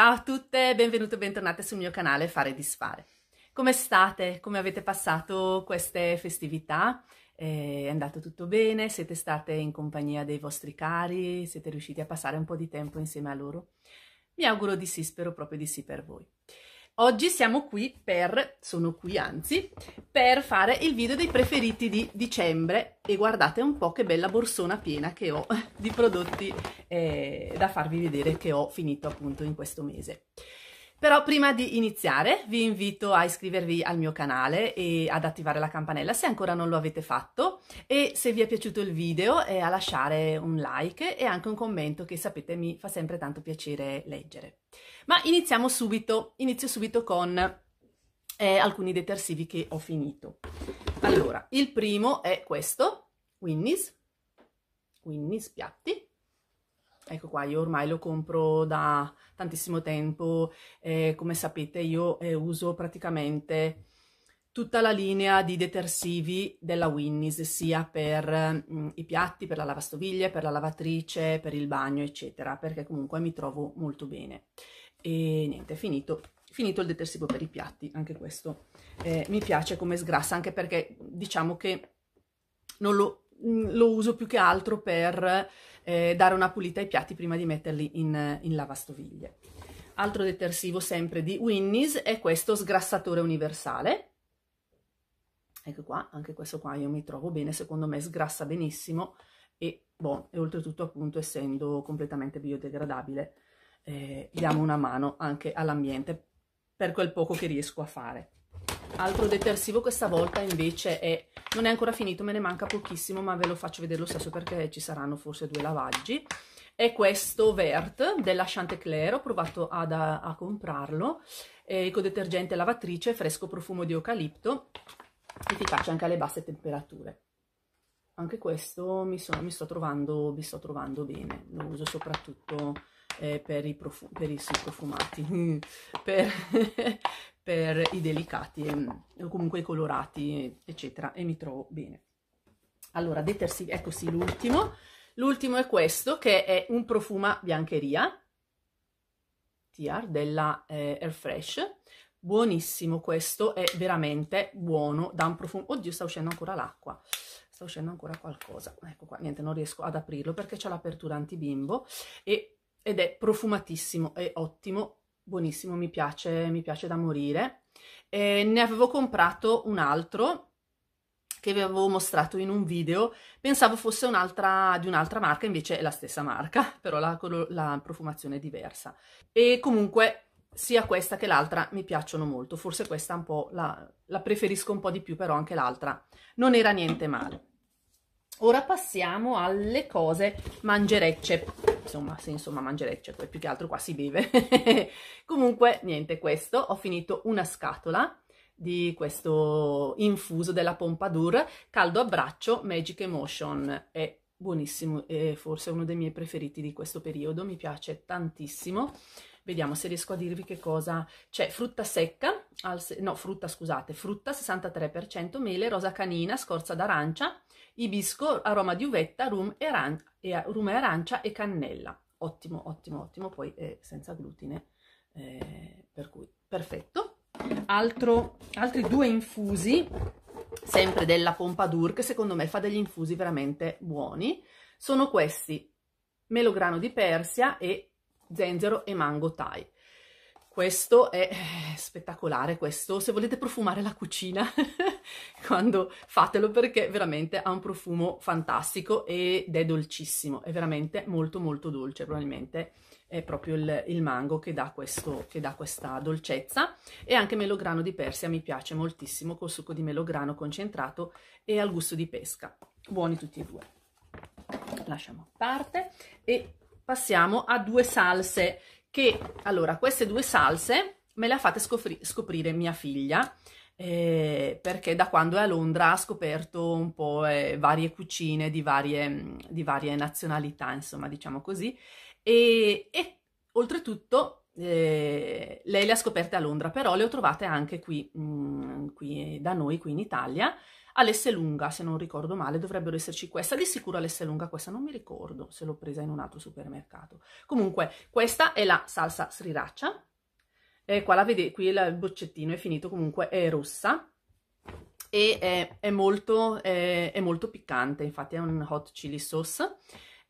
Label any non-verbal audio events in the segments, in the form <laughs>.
Ciao a tutte, benvenute e bentornate sul mio canale Fare e Disfare. Come state? Come avete passato queste festività? Eh, è andato tutto bene? Siete state in compagnia dei vostri cari? Siete riusciti a passare un po' di tempo insieme a loro? Mi auguro di sì, spero proprio di sì per voi. Oggi siamo qui per, sono qui anzi, per fare il video dei preferiti di dicembre e guardate un po' che bella borsona piena che ho <laughs> di prodotti eh, da farvi vedere che ho finito appunto in questo mese. Però prima di iniziare vi invito a iscrivervi al mio canale e ad attivare la campanella se ancora non lo avete fatto e se vi è piaciuto il video eh, a lasciare un like e anche un commento che sapete mi fa sempre tanto piacere leggere. Ma iniziamo subito, inizio subito con eh, alcuni detersivi che ho finito. Allora, il primo è questo, Winnie's, Winnie's piatti, Ecco qua, io ormai lo compro da tantissimo tempo, eh, come sapete io eh, uso praticamente tutta la linea di detersivi della Winnie's, sia per mh, mm, i piatti, per la lavastoviglie, per la lavatrice, per il bagno, eccetera, perché comunque mi trovo molto bene. E niente, finito finito il detersivo per i piatti, anche questo eh, mi piace come sgrassa, anche perché diciamo che non lo Mm, lo uso più che altro per eh, dare una pulita ai piatti prima di metterli in, in lavastoviglie. Altro detersivo sempre di Winnie's è questo sgrassatore universale. Ecco qua, anche questo qua io mi trovo bene, secondo me sgrassa benissimo e, bon, e oltretutto appunto essendo completamente biodegradabile eh, diamo una mano anche all'ambiente per quel poco che riesco a fare altro detersivo questa volta invece è non è ancora finito me ne manca pochissimo ma ve lo faccio vedere lo stesso perché ci saranno forse due lavaggi è questo Vert della Chantecler, ho provato ad, a, a comprarlo, ecodetergente lavatrice, fresco profumo di eucalipto, efficace anche alle basse temperature. Anche questo mi, sono, mi, sto, trovando, mi sto trovando bene, lo uso soprattutto eh, per, i profu- per i profumati, mm, per, <laughs> per i delicati, mm, o comunque i colorati, eccetera, e mi trovo bene. Allora, detersi, ecco sì l'ultimo. L'ultimo è questo, che è un profuma biancheria, TR, della eh, Air Fresh. Buonissimo questo, è veramente buono, da un profumo... Oddio, sta uscendo ancora l'acqua, sta uscendo ancora qualcosa. Ecco qua, niente, non riesco ad aprirlo perché c'è l'apertura antibimbo e ed è profumatissimo, è ottimo, buonissimo, mi piace, mi piace da morire. E ne avevo comprato un altro che vi avevo mostrato in un video, pensavo fosse un'altra di un'altra marca, invece è la stessa marca, <laughs> però la, la profumazione è diversa. E comunque sia questa che l'altra mi piacciono molto, forse questa un po' la, la preferisco un po' di più, però anche l'altra non era niente male. Ora passiamo alle cose mangerecce insomma se insomma mangerecce, cioè, poi più che altro qua si beve. <laughs> Comunque niente, questo, ho finito una scatola di questo infuso della Pompadour, caldo abbraccio, Magic Emotion, è buonissimo, è forse uno dei miei preferiti di questo periodo, mi piace tantissimo. Vediamo se riesco a dirvi che cosa c'è. Frutta secca, al, no frutta scusate, frutta 63%, mele, rosa canina, scorza d'arancia, ibisco, aroma di uvetta, rum e, aran- e, rum e arancia e cannella. Ottimo, ottimo, ottimo, poi è eh, senza glutine, eh, per cui perfetto. Altro, altri due infusi, sempre della Pompadour, che secondo me fa degli infusi veramente buoni. Sono questi, melograno di Persia e zenzero e mango Thai. Questo è eh, spettacolare, questo se volete profumare la cucina <laughs> quando fatelo perché veramente ha un profumo fantastico ed è dolcissimo, è veramente molto molto dolce, probabilmente è proprio il, il mango che dà, questo, che dà, questa dolcezza e anche melograno di Persia mi piace moltissimo col succo di melograno concentrato e al gusto di pesca, buoni tutti e due. Lasciamo a parte e passiamo a due salse che, allora, queste due salse me le ha fatte scopri scoprire mia figlia eh, perché da quando è a Londra ha scoperto un po' eh, varie cucine di varie, di varie, nazionalità, insomma, diciamo così, e, e oltretutto eh, lei le ha scoperte a Londra, però le ho trovate anche qui, mh, mm, qui da noi, qui in Italia, lunga, se non ricordo male, dovrebbero esserci questa, di sicuro lunga questa non mi ricordo se l'ho presa in un altro supermercato. Comunque, questa è la salsa sriracha, eh, qua la vedete, qui il boccettino è finito, comunque è rossa e è, è molto, è, è molto piccante, infatti è un hot chili sauce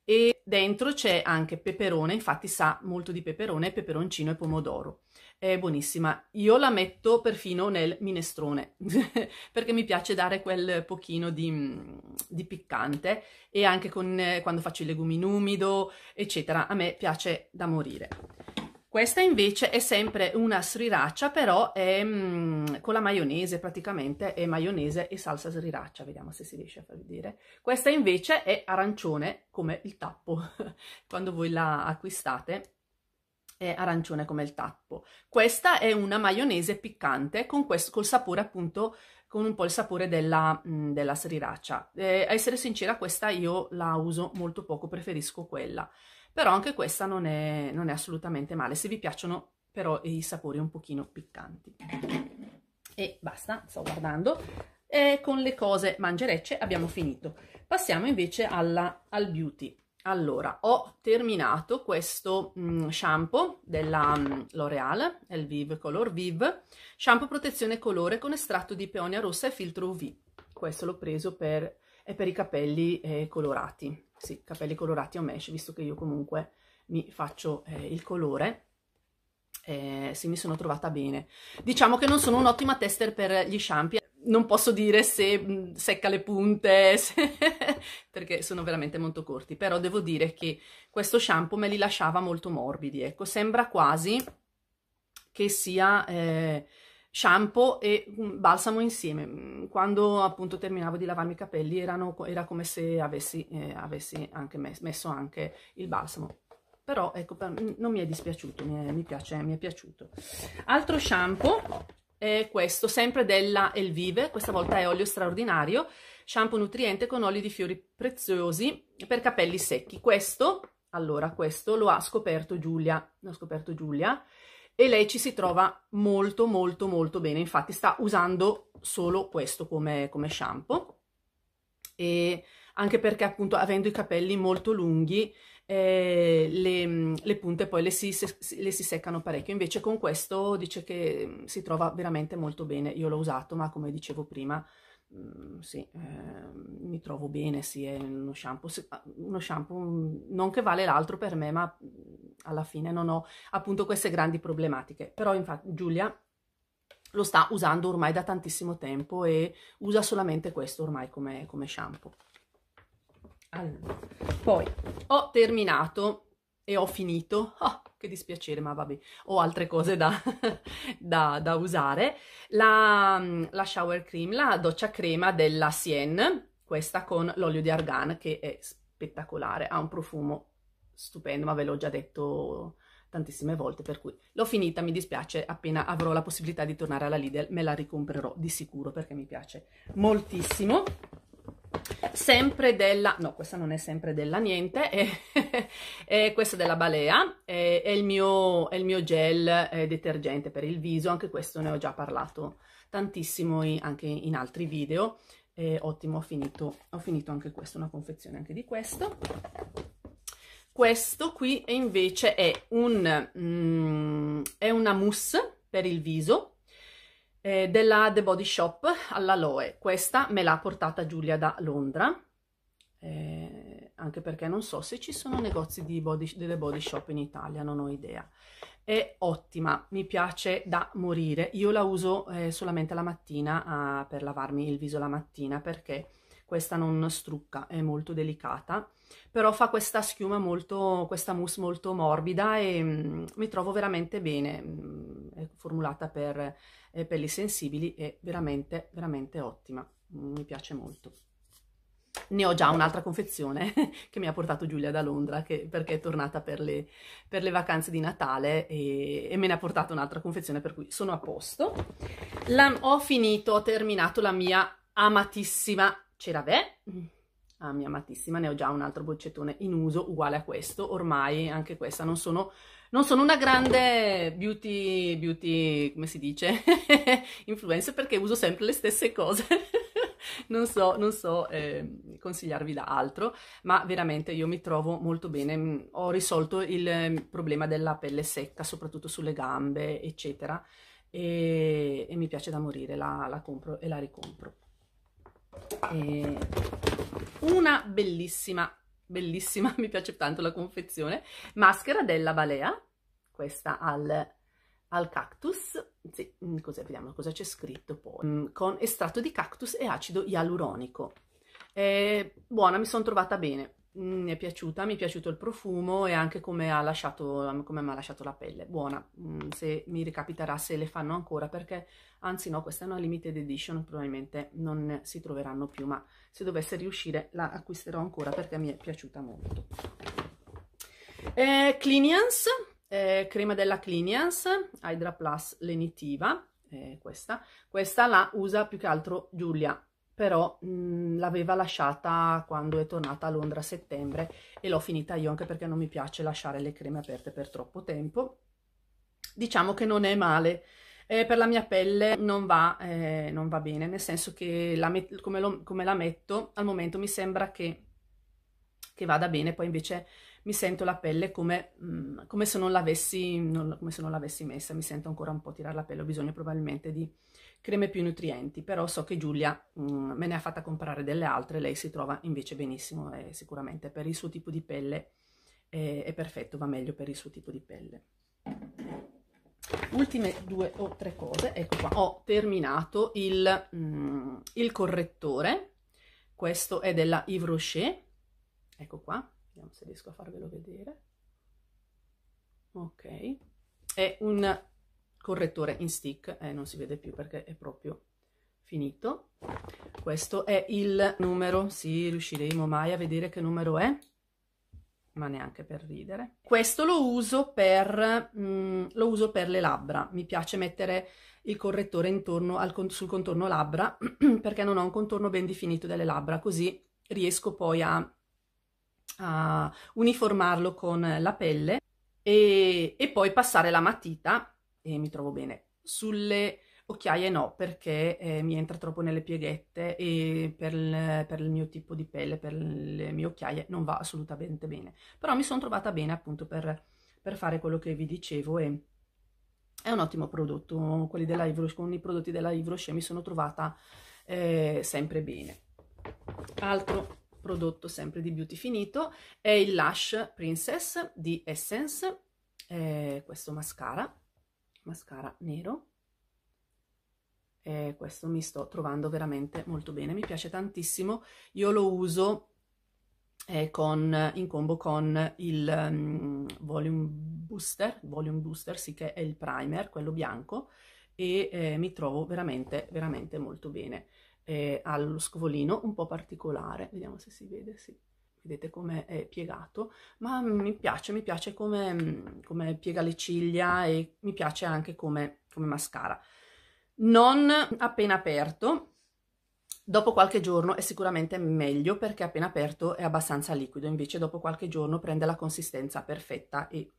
e dentro c'è anche peperone, infatti sa molto di peperone, peperoncino e pomodoro è buonissima. Io la metto perfino nel minestrone, <laughs> perché mi piace dare quel pochino di, mm, di piccante e anche con, eh, quando faccio i legumi in umido, eccetera. A me piace da morire. Questa invece è sempre una sriracha, però è mh, mm, con la maionese praticamente, è maionese e salsa sriracha, vediamo se si riesce a far vedere. Questa invece è arancione come il tappo, <laughs> quando voi la acquistate eh, arancione come il tappo. Questa è una maionese piccante con questo, col sapore appunto con un po' il sapore della, mh, mm, della sriracha. Eh, a essere sincera, questa io la uso molto poco, preferisco quella. Però anche questa non è, non è assolutamente male, se vi piacciono però i sapori un pochino piccanti. E basta, sto guardando. E eh, con le cose mangerecce abbiamo finito. Passiamo invece alla, al beauty. Allora, ho terminato questo mh, mm, shampoo della mm, L'Oreal, il Vive Color Vive, shampoo protezione colore con estratto di peonia rossa e filtro UV. Questo l'ho preso per, per i capelli eh, colorati, sì, capelli colorati o mesh, visto che io comunque mi faccio eh, il colore. Eh, sì, mi sono trovata bene. Diciamo che non sono un'ottima tester per gli shampoo, non posso dire se secca le punte, <laughs> se... perché sono veramente molto corti, però devo dire che questo shampoo me li lasciava molto morbidi, ecco, sembra quasi che sia eh, shampoo e balsamo insieme. Quando appunto terminavo di lavarmi i capelli erano, era come se avessi, eh, avessi anche mes messo anche il balsamo. Però ecco, per non mi è dispiaciuto, mi è, mi piace, mi è piaciuto. Altro shampoo eh, questo, sempre della Elvive, questa volta è olio straordinario, shampoo nutriente con oli di fiori preziosi per capelli secchi. Questo, allora, questo lo ha scoperto Giulia, l'ha scoperto Giulia, e lei ci si trova molto molto molto bene, infatti sta usando solo questo come, come shampoo. E anche perché appunto avendo i capelli molto lunghi eh, le, le, punte poi le si, se, le si, seccano parecchio. Invece con questo dice che si trova veramente molto bene. Io l'ho usato, ma come dicevo prima, sì, eh, mi trovo bene, sì, è uno shampoo, ah, uno shampoo non che vale l'altro per me, ma alla fine non ho appunto queste grandi problematiche. Però infatti Giulia lo sta usando ormai da tantissimo tempo e usa solamente questo ormai come, come shampoo. Allora, poi ho terminato e ho finito. Oh, che dispiacere, ma vabbè, ho altre cose da, <laughs> da, da usare. La, la, shower cream, la doccia crema della Sien, questa con l'olio di argan che è spettacolare, ha un profumo stupendo, ma ve l'ho già detto tantissime volte, per cui l'ho finita, mi dispiace, appena avrò la possibilità di tornare alla Lidl me la ricomprerò di sicuro perché mi piace moltissimo sempre della, no questa non è sempre della niente, è, <laughs> è questa della Balea, è, è, il mio, è, il mio, gel detergente per il viso, anche questo ne ho già parlato tantissimo in, anche in altri video, eh, ottimo, ho finito, ho finito anche questo, una confezione anche di questo. Questo qui invece è, un, mm, è una mousse per il viso, eh, della The Body Shop alla Loe. Questa me l'ha portata Giulia da Londra, eh, anche perché non so se ci sono negozi di body, delle Body Shop in Italia, non ho idea. È ottima, mi piace da morire. Io la uso eh, solamente la mattina a, per lavarmi il viso la mattina perché questa non strucca, è molto delicata, però fa questa schiuma molto, questa mousse molto morbida e mh, mm, mi trovo veramente bene, mh, mm, è formulata per eh, pelli sensibili è veramente, veramente ottima, mm, mi piace molto. Ne ho già un'altra confezione <laughs> che mi ha portato Giulia da Londra che, perché è tornata per le, per le vacanze di Natale e, e, me ne ha portato un'altra confezione per cui sono a posto. La, ho finito, ho terminato la mia amatissima CeraVe ah, mia amatissima, ne ho già un altro boccettone in uso uguale a questo, ormai anche questa non sono, non sono una grande beauty, beauty come si dice, <laughs> influencer perché uso sempre le stesse cose. <laughs> non so, non so eh, consigliarvi da altro, ma veramente io mi trovo molto bene. Mm, ho risolto il mm, problema della pelle secca, soprattutto sulle gambe, eccetera, e, e mi piace da morire, la, la compro e la ricompro. E una bellissima, bellissima, <laughs> mi piace tanto la confezione, maschera della Balea, questa al, al cactus, sì, mm, così, vediamo cosa c'è scritto poi, mm, con estratto di cactus e acido ialuronico. E eh, buona, mi sono trovata bene mi mm, è piaciuta, mi è piaciuto il profumo e anche come ha lasciato, come mi ha lasciato la pelle, buona, mm, se mi ricapiterà se le fanno ancora, perché anzi no, questa è una limited edition, probabilmente non si troveranno più, ma se dovesse riuscire la acquisterò ancora perché mi è piaciuta molto. Eh, Clinians, eh, crema della Clinians, Hydra Plus Lenitiva, eh, questa, questa la usa più che altro Giulia, però l'aveva lasciata quando è tornata a Londra a settembre e l'ho finita io anche perché non mi piace lasciare le creme aperte per troppo tempo. Diciamo che non è male, eh, per la mia pelle non va, eh, non va bene, nel senso che la come, lo, come, la metto al momento mi sembra che, che vada bene, poi invece mi sento la pelle come, mm, come, se non non, come, se non l'avessi, messa, mi sento ancora un po' tirare la pelle, ho bisogno probabilmente di creme più nutrienti, però so che Giulia mh, mm, me ne ha fatta comprare delle altre, lei si trova invece benissimo e sicuramente per il suo tipo di pelle è, è perfetto, va meglio per il suo tipo di pelle. Ultime due o tre cose, ecco qua, ho terminato il, mh, mm, il correttore, questo è della Yves Rocher, ecco qua, vediamo se riesco a farvelo vedere ok è un correttore in stick eh, non si vede più perché è proprio finito questo è il numero sì riusciremo mai a vedere che numero è ma neanche per ridere questo lo uso per mm, lo uso per le labbra mi piace mettere il correttore intorno al con sul contorno labbra <clears throat> perché non ho un contorno ben definito delle labbra così riesco poi a a uniformarlo con la pelle e, e poi passare la matita, e mi trovo bene, sulle occhiaie no perché eh, mi entra troppo nelle pieghette e per il, per il, mio tipo di pelle, per le mie occhiaie non va assolutamente bene. Però mi sono trovata bene appunto per, per fare quello che vi dicevo e è un ottimo prodotto, quelli della Ivroche, con i prodotti della Ivroche mi sono trovata eh, sempre bene. Altro prodotto sempre di Beauty Finito, è il Lush Princess di Essence, eh, questo mascara, mascara nero. Eh, questo mi sto trovando veramente molto bene, mi piace tantissimo. Io lo uso eh, con, in combo con il um, Volume Booster, Volume Booster sì che è il primer, quello bianco, e eh, mi trovo veramente, veramente molto bene eh, ha lo scovolino un po' particolare, vediamo se si vede, sì. Vedete come è piegato, ma mm, mi piace, mi piace come, mm, come piega le ciglia e mi piace anche come, come mascara. Non appena aperto, Dopo qualche giorno è sicuramente meglio perché appena aperto è abbastanza liquido, invece dopo qualche giorno prende la consistenza perfetta e,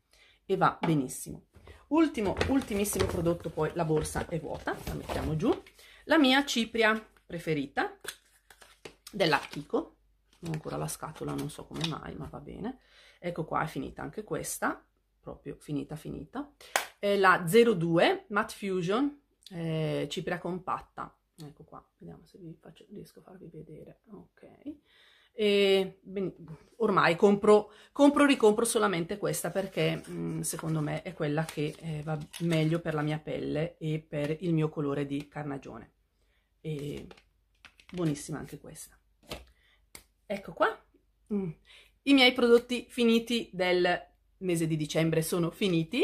e va benissimo. Ultimo, ultimissimo prodotto poi, la borsa è vuota, la mettiamo giù. La mia cipria, preferita della Kiko ho ancora la scatola non so come mai ma va bene ecco qua è finita anche questa proprio finita finita è la 02 matte fusion eh, cipria compatta ecco qua vediamo se vi faccio, riesco a farvi vedere ok e ben, ormai compro compro ricompro solamente questa perché mh, mm, secondo me è quella che eh, va meglio per la mia pelle e per il mio colore di carnagione e buonissima anche questa. Ecco qua, mm. i miei prodotti finiti del mese di dicembre sono finiti.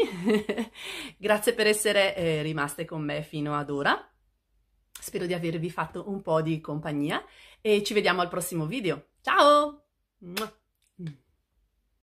<laughs> Grazie per essere eh, rimaste con me fino ad ora. Spero di avervi fatto un po' di compagnia e ci vediamo al prossimo video. Ciao!